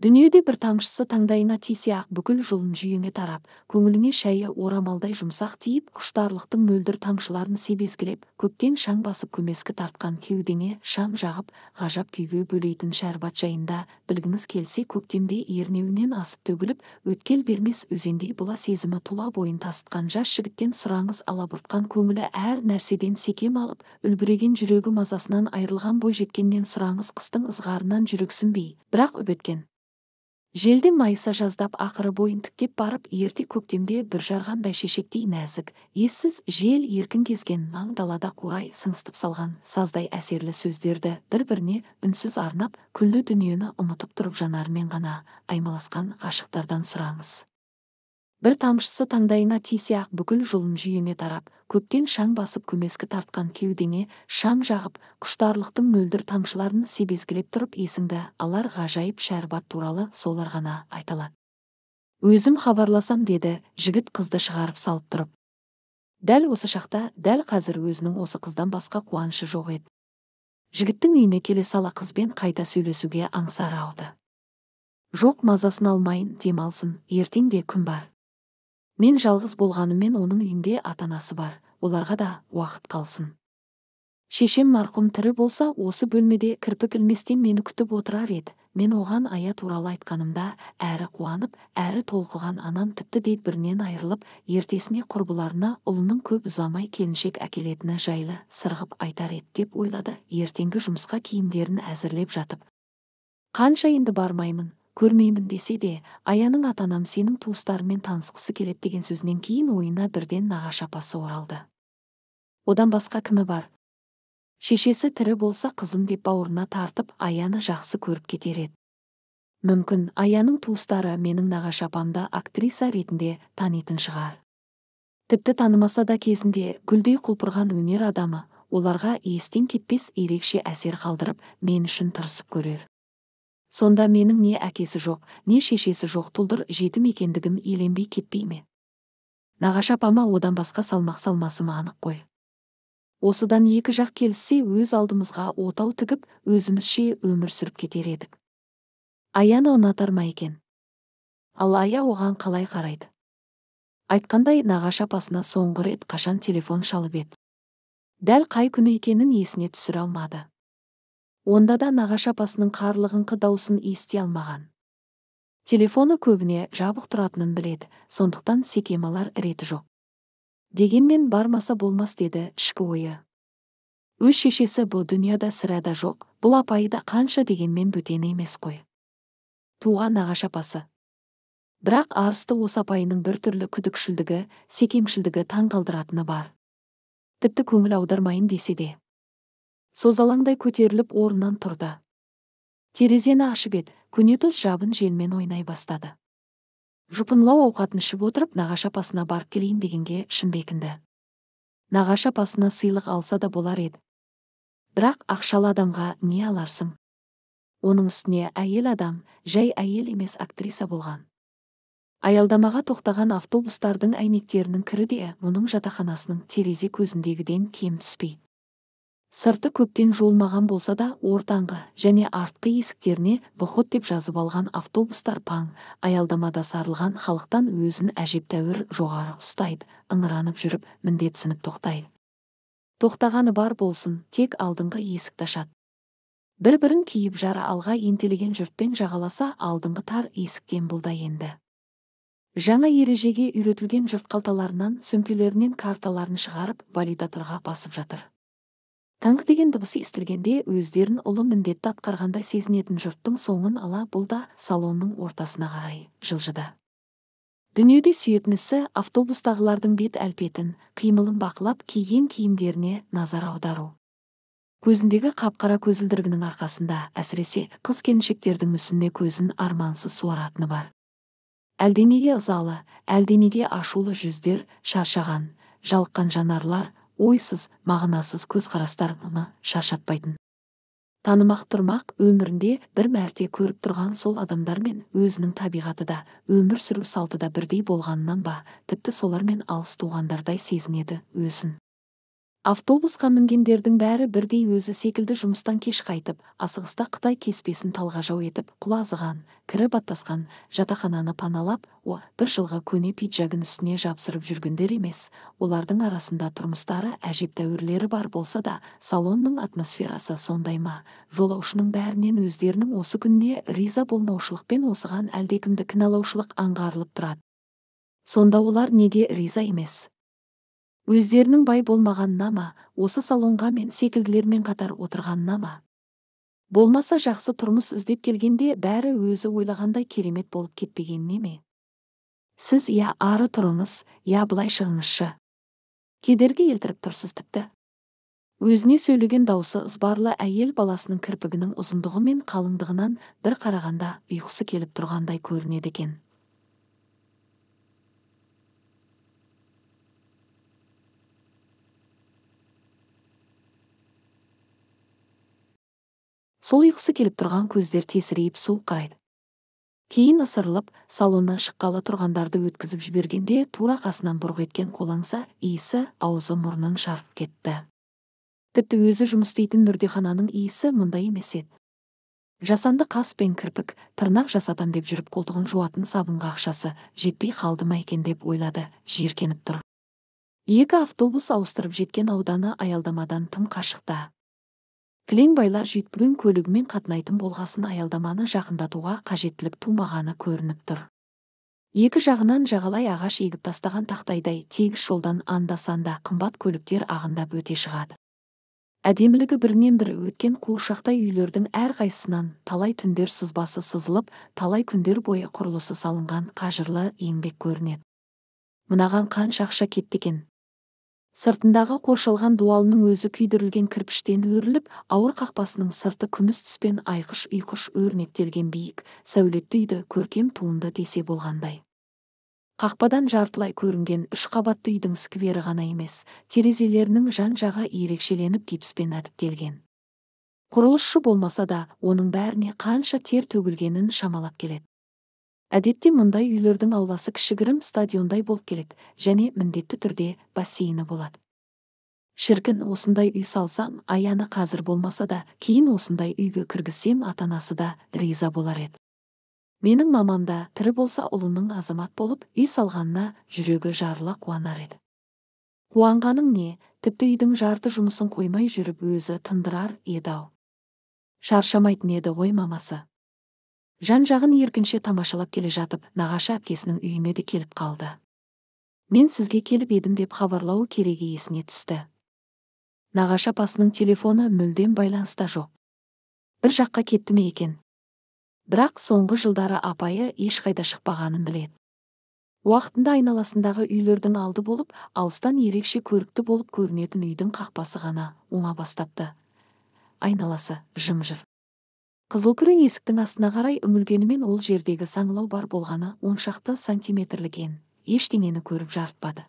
дүниеде бір тамшысы таңдайына тисе ақ бүкіл жұлын жүйеңе тарап көңіліңе шәйі орамалдай жұмсақ тиіп құштарлықтың мөлдір тамшыларын себезгілеп көптен шаң басып көмескі тартқан кеудеңе шам жағып ғажап күйге бөлейтін шәрбат жайында білгіңіз келсе көктемде ернеуінен асып төгіліп өткел бермес өзендей бұла сезімі тұла бойын тасытқан жас жігіттен сұраңыз алабұртқан көңілі әр нәрседен секем алып үлбіреген жүрегі мазасынан айырылған бойжеткеннен сұраңыз қыстың ызғарынан жүрексінбей бірақ өбеткен желден майыса жаздап ақыры бойын тіктеп барып ерте көктемде бір жарған бәйшешектей нәзік ессіз жел еркін кезген маң далада қурай сыңсытып салған саздай әсерлі сөздерді бір біріне үнсіз арнап күллі дүниені ұмытып тұрып жанарымен ғана аймаласқан ғашықтардан сұраңыз бір тамшысы таңдайына тисе ақ бүкіл жолын жүйеңе тарап көптен шаң басып көмескі тартқан кеудеңе шам жағып құштарлықтың мөлдір тамшыларын себезгілеп тұрып есіңді алар ғажайып шәрбат туралы солар ғана айталады өзім хабарласам деді жігіт қызды шығарып салып тұрып дәл осы шақта дәл қазір өзінің осы қыздан басқа қуанышы жоқ еді жігіттің үйіне келе сала қызбен қайта сөйлесуге аңсары ауды жоқ мазасын алмайын демалсын ертең де күн бар мен жалғыз болғанымен оның үйінде ата анасы бар оларға да уақыт қалсын шешем марқұм тірі болса осы бөлмеде кірпік ілместен мені күтіп отырар еді мен оған ая туралы айтқанымда әрі қуанып әрі толқыған анам тіпті дедбірінен айырылып ертесіне құрбыларына ұлының көп ұзамай келіншек әкелетіні жайлы сырғып айтар еді деп ойлады ертеңгі жұмысқа киімдерін әзірлеп жатып қанша енді бармаймын көрмеймін десе де аяның ата анам сенің туыстарыңмен танысқысы келеді деген сөзінен кейін ойына бірден нағашы апасы оралды одан басқа кімі бар шешесі тірі болса қызым деп бауырына тартып аяны жақсы көріп кетер еді мүмкін аяның туыстары менің нағашы апамды актриса ретінде танитын шығар тіпті танымаса да кезінде гүлдей құлпырған өнер адамы оларға естен кетпес ерекше әсер қалдырып мен үшін тырысып көрер сонда менің не әкесі жоқ не шешесі жоқ тұлдыр жетім екендігім еленбей кетпей ме нағашы апама одан басқа салмақ ма анық қой осыдан екі жақ келіссе өз алдымызға отау тігіп өзімізше өмір сүріп кетер едік аяна ұнатар ма екен ал ая оған қалай қарайды айтқандай нағашы апасына соңғы рет қашан телефон шалып еді дәл қай күні екенін есіне түсіре алмады онда да нағашы апасының қарлығыңқы даусын ести алмаған телефоны көбіне жабық тұратынын біледі сондықтан секемалар реті жоқ дегенмен бармаса болмас деді ішкі ойы өз шешесі бұл дүнияда сірада жоқ бұл апайы да қанша дегенмен бөтен емес қой туған нағашы апасы бірақ арысты осы апайының біртүрлі күдікшілдігі секемшілдігі таңқалдыратыны бар тіпті көңіл аудармайын десе де созалаңдай көтеріліп орнынан тұрды терезені ашып еді көнетоз жабын желмен ойнай бастады жұпынлау ауқатын ішіп отырып нағашы апасына барып келейін дегенге шын бекінді нағашы апасына сыйлық алса да болар еді бірақ ақшалы адамға не аларсың оның үстіне әйел адам жай әйел емес актриса болған аялдамаға тоқтаған автобустардың әйнектерінің кірі де мұның жатақханасының терезе көзіндегіден кем түспейді сырты көптен жолмаған болса да ортаңғы және артқы есіктеріне вход деп жазып алған автобустар паң аялдамада сарылған халықтан өзін әжептәуір жоғары ұстайды ыңыранып жүріп міндетсініп тоқтайды тоқтағаны бар болсын тек алдыңғы есікті ашады бір бірін киіп жара алға ентелеген жұртпен жағаласа алдыңғы тар есіктен бұл енді жаңа ережеге үйретілген жұрт қалталарынан сөмкелерінен карталарын шығарып валидаторға басып жатыр таңғы деген дыбысы естілгенде өздерін ұлы міндетті атқарғандай сезінетін жұрттың соңын ала бұл да салонның ортасына қарай жылжыды дүниеде ісі автобустағылардың бет әлпетін қимылын бақылап киген киімдеріне назар аудару көзіндегі қапқара көзілдірігінің арқасында әсіресе қыз келіншектердің мүсініне көзін армансыз суаратыны бар әлденеге ызалы әлденеге ашулы жүздер шаршаған жалыққан жанарлар ойсыз мағынасыз көзқарастар мұны шаршатпайтын танымақ тұрмақ өмірінде бір мәрте көріп тұрған сол адамдар мен өзінің табиғаты да өмір сүру салты да бірдей болғанынан ба тіпті солармен алыс туғандардай сезінеді өзін автобусқа мінгендердің бәрі бірдей өзі секілді жұмыстан кеш қайтып асығыста қытай кеспесін талғажау етіп құлазыған кірі баттасқан жатақхананы паналап о бір жылғы көне пиджагын үстіне жапсырып жүргендер емес олардың арасында тұрмыстары әжептәуірлері бар болса да салонның атмосферасы сондай ма жолаушының бәрінен өздерінің осы күнде риза болмаушылықпен осыған әлдекімді кінәлаушылық аңғарылып тұрады сонда олар неге риза емес өздерінің бай болмағанына ма осы салонға мен секілділермен қатар отырғанына ма болмаса жақсы тұрмыс іздеп келгенде бәрі өзі ойлағандай керемет болып кетпегеніне ме сіз я ары тұрыңыз я былай шығыңызшы кедергі келтіріп тұрсыз тіпті өзіне сөйлеген даусы ызбарлы әйел баласының кірпігінің ұзындығы мен қалыңдығынан бір қарағанда ұйқысы келіп тұрғандай көрінеді екен сол ұйқысы келіп тұрған көздер тесірейіп суық қарайды кейін ысырылып салоннан шыққалы тұрғандарды өткізіп жібергенде тура қасынан бұрқ еткен қолаңса иісі аузы мұрнын шарып кетті тіпті өзі жұмыс істейтін мүрдехананың иісі мұндай емес еді жасанды қас пен кірпік тырнақ жасатам деп жүріп қолтығын жуатын сабынға ақшасы жетпей қалды ма екен деп ойлады жиіркеніп тұр екі автобус ауыстырып жеткен ауданы аялдамадан тым қашықта кілең байлар жүйткігін көлігімен қатынайтын болғасын аялдаманы жақындатуға қажеттілік тумағаны көрініп тұр екі жағынан жағалай ағаш егіп тастаған тақтайдай тегіс жолдан анда санда қымбат көліктер ағындап өте шығады әдемілігі бірінен бірі өткен қуыршақтай үйлердің әрқайсысынан талай түндер сызбасы сызылып талай күндер бойы құрылысы салынған қажырлы еңбек көрінеді мынаған қанша ақша кетті екен сыртындағы қоршалған дуалының өзі күйдірілген кірпіштен өріліп ауыр қақпасының сырты күміс түспен айқыш ұйқыш өрнектелген биік сәулетті үйді көркем туынды десе болғандай қақпадан жартылай көрінген үш қабатты үйдің сквері ғана емес терезелерінің жан жағы ерекшеленіп гипспен әдіптелген құрылысшы болмаса да оның бәріне қанша тер төгілгенін шамалап келеді әдетте мұндай үйлердің ауласы кішігірім стадиондай болып келеді және міндетті түрде бассейні болады шіркін осындай үй салсам аяны қазір болмаса да кейін осындай үйге кіргізсем ата анасы да риза болар еді менің мамам да тірі болса ұлының азамат болып үй салғанына жүрегі жарыла қуанар еді қуанғаның не тіпті үйдің жарты жұмысын қоймай жүріп өзі тындырар еді ау шаршамайтын еді ғой мамасы жан жағын еркінше тамашалап келе жатып нағашы әпкесінің үйіне де келіп қалды мен сізге келіп едім деп хабарлауы керегі есіне түсті нағашы апасының телефоны мүлдем байланыста жоқ бір жаққа кетті ме екен бірақ соңғы жылдары апайы ешқайда шықпағанын біледі уақытында айналасындағы үйлердің алды болып алыстан ерекше көрікті болып көрінетін үйдің қақпасы ғана оңа бастапты айналасы жым жыр қызылкүрең есіктің астына қарай үңілгенімен ол жердегі саңылау бар болғаны оншақты сантиметрлік ен ештеңені көріп жарытпады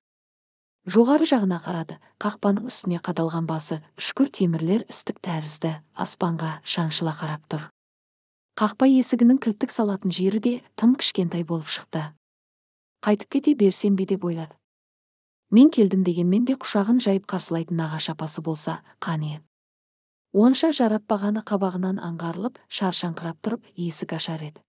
жоғары жағына қарады қақпаның үстіне қадалған басы үшкір темірлер істік тәрізді аспанға шаншыла қарап тұр қақпа есігінің кілттік салатын жері де тым кішкентай болып шықты қайтып кете берсем бе деп ойлады мен келдім дегенмен де құшағын жайып қарсылайтын нағашы апасы болса қане онша жаратпағаны қабағынан аңғарылып шаршаңқырап тұрып есік ашар еді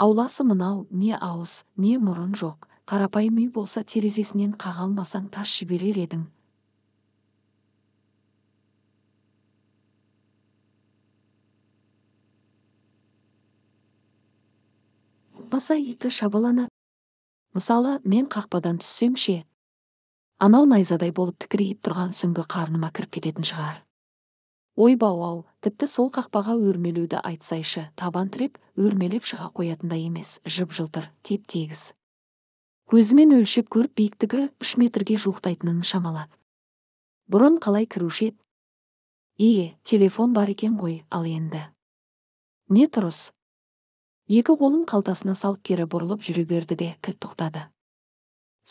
ауласы мынау не ауыз не мұрын жоқ қарапайым үй болса терезесінен қаға алмасаң тас жіберер едің баса иті шабаланады мысалы мен қақпадан түссем ше анау найзадай болып тікірейіп тұрған сүңгі қарныма кіріп кететін шығар ойбау ау тіпті сол қақпаға өрмелеуді айтсайшы табан тіреп өрмелеп шыға қоятындай емес жып жылтыр теп тегіс көзімен өлшеп көріп биіктігі үш метрге жуықтайтынын шамалады бұрын қалай кіруші еді е телефон бар екен ғой ал енді не тұрыс екі қолын қалтасына салып кері бұрылып жүре берді де кілт тоқтады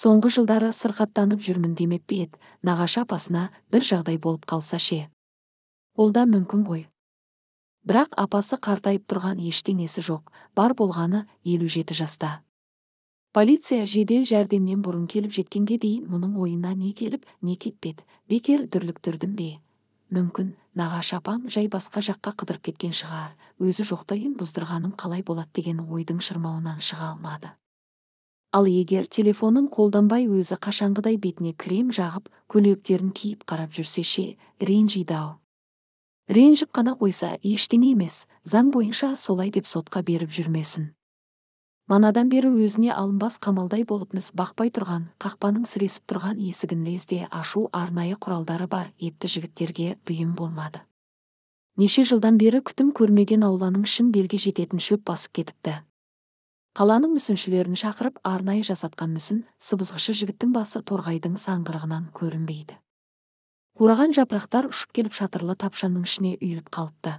соңғы жылдары сырқаттанып жүрмін демеп пе еді нағашы апасына бір жағдай болып қалса ше ол да мүмкін ғой бірақ апасы қартайып тұрған ештеңесі жоқ бар болғаны елу жеті жаста полиция жедел жәрдемнен бұрын келіп жеткенге дейін мұның ойына не келіп не кетпеді бекер дүрліктірдім бе мүмкін нағашы апам жай басқа жаққа қыдырып кеткен шығар өзі жоқтайын бұздырғаның бұздырғаным қалай болады деген ойдың шырмауынан шыға алмады ал егер телефонын қолданбай өзі қашанғыдай бетіне крем жағып көйлектерін киіп қарап жүрсе ше ренжиді ау ренжіп қана қойса ештеңе емес заң бойынша солай деп сотқа беріп жүрмесін манадан бері өзіне алынбас қамалдай болып міз бақпай тұрған қақпаның сіресіп тұрған есігін лезде ашу арнайы құралдары бар епті жігіттерге бұйым болмады неше жылдан бері күтім көрмеген ауланың ішін белге жететін шөп басып кетіпті қаланың мүсіншілерін шақырып арнайы жасатқан мүсін сыбызғышы жігіттің басы торғайдың саңғырығынан көрінбейді қураған жапырақтар ұшып келіп шатырлы тапшаның ішіне үйіліп қалыпты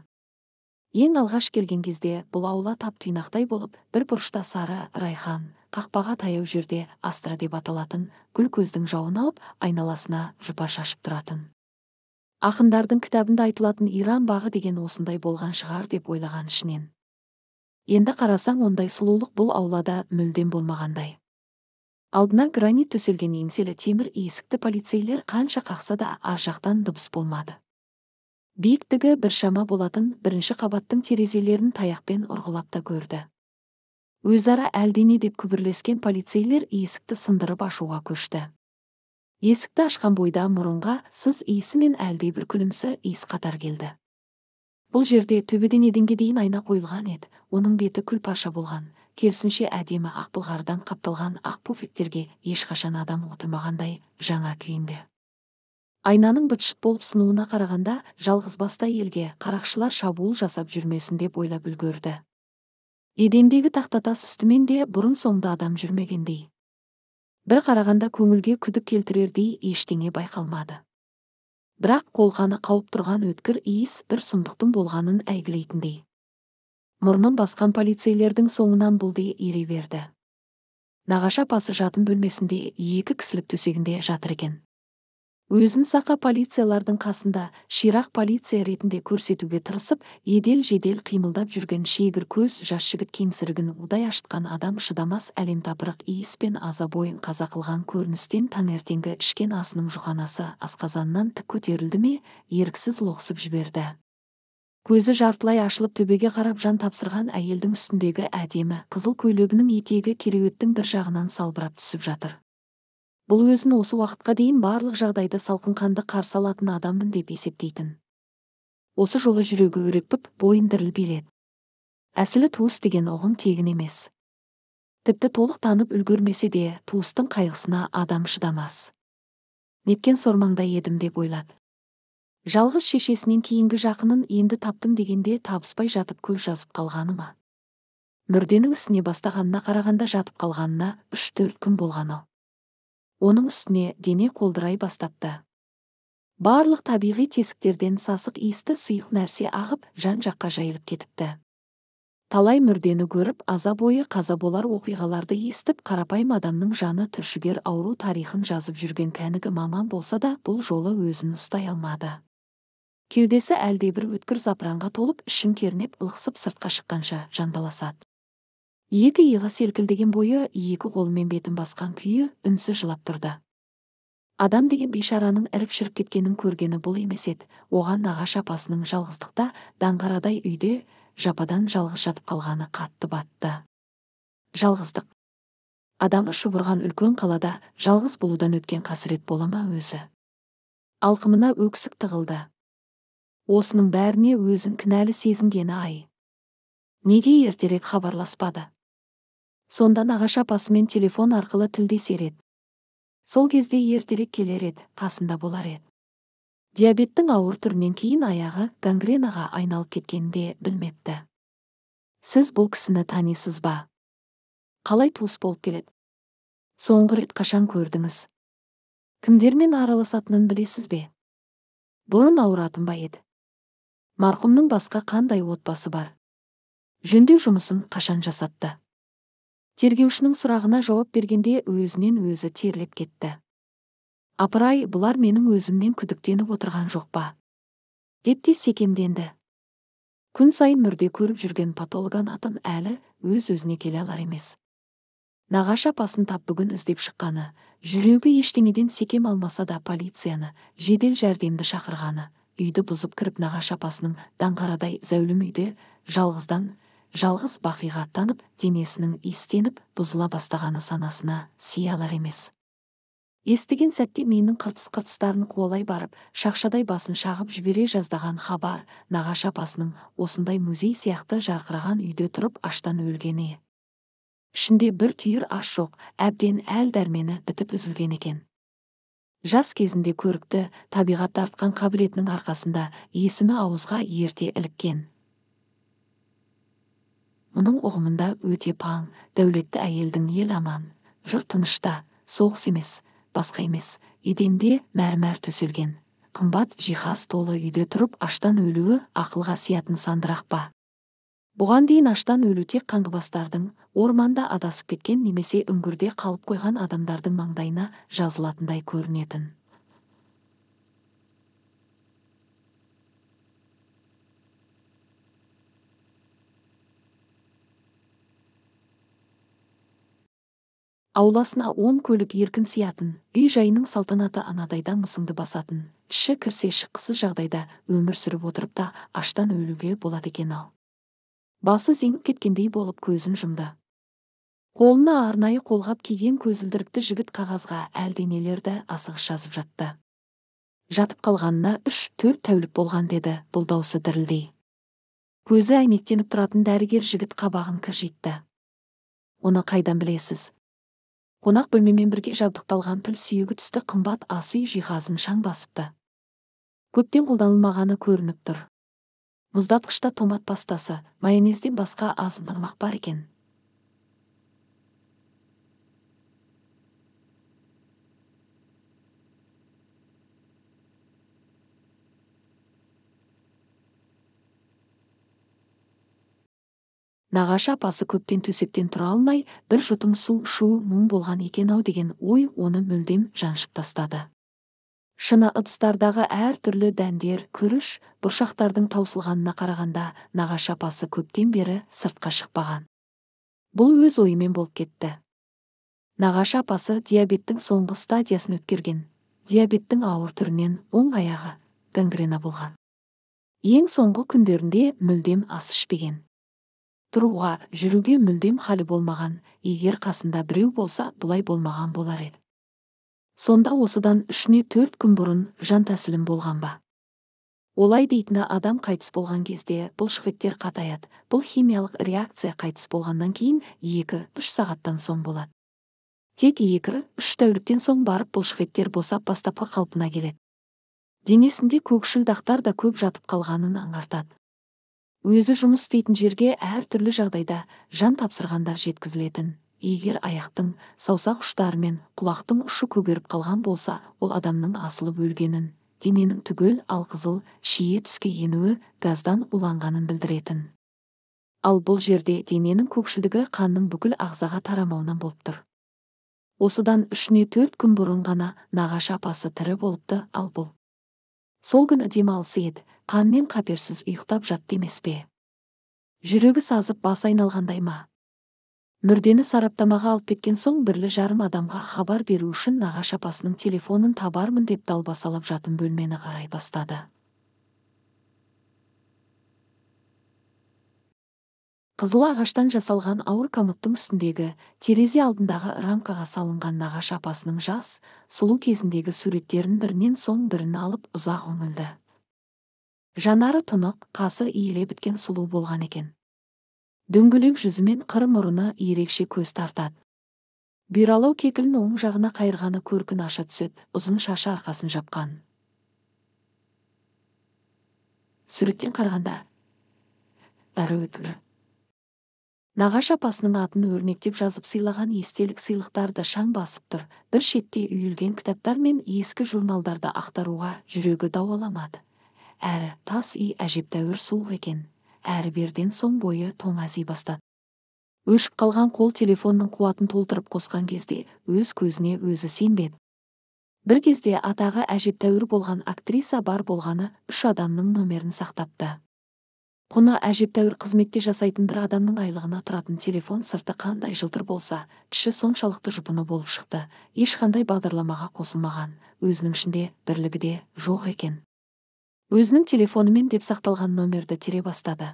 ең алғаш келген кезде бұл аула тап тұйнақтай болып бір бұрышта сары райхан қақпаға таяу жерде астра деп аталатын гүл көздің жауын алып айналасына жұпа шашып тұратын ақындардың кітабында айтылатын иран бағы деген осындай болған шығар деп ойлаған ішінен енді қарасаң ондай сұлулық бұл аулада мүлдем болмағандай алдына гранит төселген еңселі темір есікті полицейлер қанша қақса да ар жақтан дыбыс болмады биіктігі біршама болатын бірінші қабаттың терезелерін таяқпен ұрғылап та көрді өзара әлдене деп күбірлескен полицейлер есікті сындырып ашуға көшті есікті ашқан бойда мұрынға сыз иісі мен бір күлімсі иіс қатар келді бұл жерде төбеден еденге дейін айна қойылған еді оның беті күлпаша болған керісінше әдемі ақ былғарыдан қапталған ақ пуфиктерге ешқашан адам отырмағандай жаңа күйінде айнаның бытшыт болып сынуына қарағанда жалғызбасты елге қарақшылар шабуыл жасап жүрмесін деп ойлап үлгерді едендегі тақтатас үстімен де бұрын соңды адам жүрмегендей бір қарағанда көңілге күдік келтірердей ештеңе байқалмады бірақ қолқаны қауып тұрған өткір иіс бір сұмдықтың болғанын әйгілейтіндей мұрнын басқан полицейлердің соңынан бұл ере берді нағашы апасы жатын бөлмесінде екі кісілік төсегінде жатыр екен өзін сақа полициялардың қасында ширақ полиция ретінде көрсетуге тырысып едел жедел қимылдап жүрген шегір көз жас жігіт кеңсірігін удай ашытқан адам шыдамас әлем тапырық иіс пен аза бойын қаза қылған көріністен таңертеңгі ішкен асының жұғанасы асқазанынан тік көтерілді ме еріксіз лоқсып жіберді көзі жартылай ашылып төбеге қарап жан тапсырған әйелдің үстіндегі әдемі қызыл көйлегінің етегі кереуеттің бір жағынан салбырап түсіп жатыр бұл өзін осы уақытқа дейін барлық жағдайды салқынқанды қарсы алатын адаммын деп есептейтін осы жолы жүрегі үрекпіп бойын діріл билет. әсілі туыс деген ұғым тегін емес тіпті толық танып үлгермесе де туыстың қайғысына адам шыдамас неткен сормаңдай едім деп ойлады жалғыз шешесінен кейінгі жақынын енді таптым дегенде табыспай жатып көз жазып қалғаны ма мүрденің ісіне бастағанына қарағанда жатып қалғанына үш төрт күн болған ау оның үстіне дене қолдырай бастапты барлық табиғи тесіктерден сасық иісті сұйық нәрсе ағып жан жаққа жайылып кетіпті талай мүрдені көріп аза бойы қаза болар оқиғаларды естіп қарапайым адамның жаны түршігер ауру тарихын жазып жүрген кәнігі маман болса да бұл жолы өзін ұстай алмады кеудесі әлдебір өткір запыранға толып ішін кернеп лықсып сыртқа шыққанша жандаласады екі иығы селкілдеген бойы екі қолымен бетін басқан күйі үнсіз жылап тұрды адам деген бейшараның іріп шіріп кеткенін көргені бұл емес еді оған нағашы апасының жалғыздықта даңғарадай үйде жападан жалғыз жатып қалғаны қатты батты жалғыздық адамы шұбырған үлкен қалада жалғыз болудан өткен қасірет бола ма өзі алқымына өксік тығылды осының бәріне өзін кінәлі сезінгені ай неге ертерек хабарласпады сонда нағашы апасымен телефон арқылы тілдесер еді сол кезде ертерек келер еді қасында болар еді диабеттің ауыр түрінен кейін аяғы гангренаға айналып кеткенде білмепті сіз бұл кісіні танисыз ба қалай туыс болып келеді соңғы рет қашан көрдіңіз кімдермен араласатынын білесіз бе бұрын ауыратын ба еді марқұмның басқа қандай отбасы бар жөндеу жұмысын қашан жасатты тергеушінің сұрағына жауап бергенде өзінен өзі терлеп кетті апырай бұлар менің өзімнен күдіктеніп отырған жоқ па деп те секемденді күн сайын мүрде көріп жүрген патологан атам әлі өз өзіне келе алар емес нағашы апасын тап бүгін іздеп шыққаны жүрегі ештеңеден секем алмаса да полицияны жедел жәрдемді шақырғаны үйді бұзып кіріп нағашы апасының даңғарадай зәулім үйде жалғыздан жалғыз бақиға аттанып денесінің истеніп бұзыла бастағаны санасына сиялар емес естіген сәтте менің қыртыс қыртыстарын қуалай барып шақшадай басын шағып жібере жаздаған хабар нағашы апасының осындай музей сияқты жарқыраған үйде тұрып аштан өлгені ішінде бір түйір аш жоқ әбден әл дәрмені бітіп үзілген екен жас кезінде көрікті табиғат тартқан қабілетінің арқасында есімі ауызға ерте іліккен мұның ұғымында өте паң дәулетті әйелдің ел аман жұрт тынышта соғыс емес басқа емес еденде мәрмәр төселген қымбат жиһаз толы үйде тұрып аштан өлуі ақылға сиятын сандырақ па бұған дейін аштан өлу тек қаңғыбастардың орманда адасып кеткен немесе үңгірде қалып қойған адамдардың маңдайына жазылатындай көрінетін ауласына он көлік еркін сиятын үй жайының салтанаты анадайда мысыңды басатын іші кірсе шыққысыз жағдайда өмір сүріп отырып та аштан өлуге болады екен ау басы зеңіп кеткендей болып көзін жұмды қолына арнайы қолғап киген көзілдірікті жігіт қағазға әлденелерді асығыс жазып жатты жатып қалғанына үш төрт тәулік болған деді бұл даусы дірілдей көзі әйнектеніп тұратын дәрігер жігіт қабағын кіржитті оны қайдан білесіз қонақ бөлмемен бірге жабдықталған піл сүйегі түсті қымбат ас жиһазын шаң басыпты көптен қолданылмағаны көрініп тұр мұздатқышта томат пастасы майонезден басқа аз тамақ бар екен нағашы апасы көптен төсектен тұра алмай бір жұтым су шу, мұң болған екен ау деген ой оны мүлдем жаншып тастады шыны ыдыстардағы әр түрлі дәндер күріш бұршақтардың таусылғанына қарағанда нағашы апасы көптен бері сыртқа шықпаған бұл өз ойымен болып кетті нағашы апасы диабеттің соңғы стадиясын өткерген диабеттің ауыр түрінен оң аяғы гангрена болған ең соңғы күндерінде мүлдем ас ішпеген тұруға жүруге мүлдем халі болмаған егер қасында біреу болса бұлай болмаған болар еді сонда осыдан үшіне төрт күн бұрын жан тәсілім болған ба олай дейтіні адам қайтыс болған кезде бұл бұлшықеттер қатаяды бұл химиялық реакция қайтыс болғаннан кейін екі үш сағаттан соң болады тек екі үш тәуліктен соң барып бұлшықеттер босап бастапқы қалпына келеді денесінде көкшіл дақтар да көп жатып қалғанын аңғартады өзі жұмыс істейтін жерге әр түрлі жағдайда жан тапсырғандар жеткізілетін егер аяқтың саусақ ұштары мен құлақтың ұшы көгеріп қалған болса ол адамның асылып өлгенін дененің түгел алқызыл шие түске енуі газдан уланғанын білдіретін ал бұл жерде дененің көкшілдігі қанның бүкіл ағзаға тарамауынан болып тұр осыдан үшіне төрт күн бұрын ғана нағашы апасы тірі болыпты ал бұл сол күні демалысы еді қаннен қаперсіз ұйықтап жатты емес пе жүрегі сазып басы айналғандай ма мүрдені сараптамаға алып кеткен соң бірлі жарым адамға хабар беру үшін нағашы апасының телефонын табармын деп далбасалап жатын бөлмені қарай бастады қызыл ағаштан жасалған ауыр қамыттың үстіндегі терезе алдындағы рамкаға салынған нағашы апасының жас сұлу кезіндегі суреттерін бірінен соң бірін алып ұзақ үңілді жанары тұнық қасы иіле біткен сұлу болған екен дөңгелек жүзімен қыр мұрыны ерекше көз тартады бұйралау кекілін оң жағына қайырғаны көркін аша түседі ұзын шашы арқасын жапқан суреттен қарағанда әрі өтілі нағаш апасының атын өрнектеп жазып сыйлаған естелік сыйлықтарды шаң басып тұр бір шетте үйілген кітаптар мен ескі журналдарды ақтаруға жүрегі дауаламады әрі тас үй әжептәуір суық екен әрі берден соң бойы тоңази бастады өшіп қалған қол телефонның қуатын толтырып қосқан кезде өз көзіне өзі сенбеді бір кезде атағы әжептәуір болған актриса бар болғаны үш адамның номерін сақтапты құны әжептәуір қызметте жасайтын бір адамның айлығына тұратын телефон сырты қандай жылтыр болса іші соншалықты жұпыны болып шықты ешқандай бағдарламаға қосылмаған өзінің ішінде бірлігі де жоқ екен өзінің телефонымен деп сақталған номерді тере бастады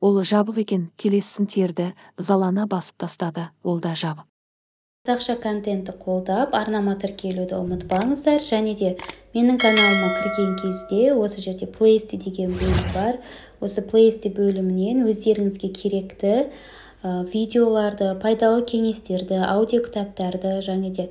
ол жабық екен келесісін терді залана басып тастады ол да жабық қазақша контентті қолдап арнама тіркелуді ұмытпаңыздар және де менің каналыма кірген кезде осы жерде плейсти деген бөлім бар осы плейсти бөлімінен өздеріңізге керекті видеоларды пайдалы кеңестерді аудиокітаптарды және де